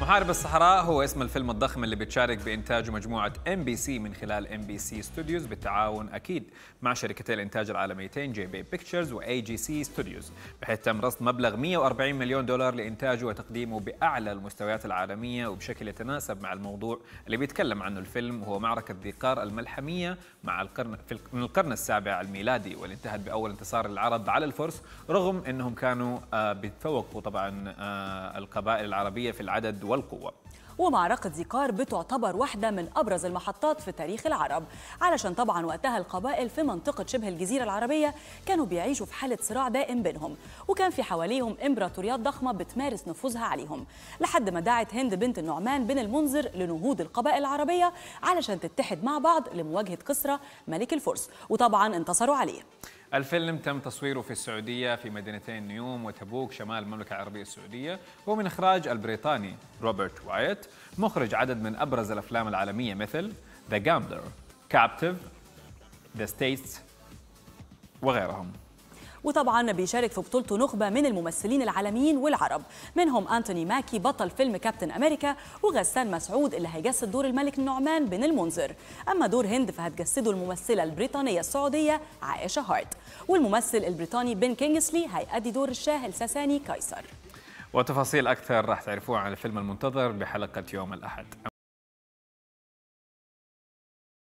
محارب الصحراء هو اسم الفيلم الضخم اللي بتشارك بإنتاجه مجموعة ام بي سي من خلال ام بي سي ستوديوز بالتعاون أكيد مع شركتي الإنتاج العالميتين جي بي بيكتشرز وأي جي سي ستوديوز بحيث تم رصد مبلغ 140 مليون دولار لإنتاجه وتقديمه بأعلى المستويات العالمية وبشكل يتناسب مع الموضوع اللي بيتكلم عنه الفيلم وهو معركة ذي قار الملحمية مع القرن في من القرن السابع الميلادي واللي انتهت بأول انتصار للعرب على الفرس رغم أنهم كانوا آه، بيتفوقوا طبعا آه، القبائل العربية في العدد والقوة ومعركة ذيقار بتعتبر واحدة من أبرز المحطات في تاريخ العرب علشان طبعا وقتها القبائل في منطقة شبه الجزيرة العربية كانوا بيعيشوا في حالة صراع دائم بينهم وكان في حواليهم إمبراطوريات ضخمة بتمارس نفوذها عليهم لحد ما دعت هند بنت النعمان بن المنذر لنهوض القبائل العربية علشان تتحد مع بعض لمواجهة كسرى ملك الفرس وطبعا انتصروا عليه الفيلم تم تصويره في السعودية في مدينتين نيوم وتبوك شمال المملكة العربية السعودية هو من إخراج البريطاني روبرت وايت مخرج عدد من أبرز الأفلام العالمية مثل The Gambler, Captive, The States وغيرهم وطبعا بيشارك في بطولته نخبة من الممثلين العالميين والعرب منهم أنتوني ماكي بطل فيلم كابتن أمريكا وغسان مسعود اللي هيجسد دور الملك النعمان بن المنذر أما دور هند فهتجسده الممثلة البريطانية السعودية عائشة هارت والممثل البريطاني بن كينجسلي هيأدي دور الشاه الساساني كايسر وتفاصيل أكثر راح تعرفوها عن الفيلم المنتظر بحلقة يوم الأحد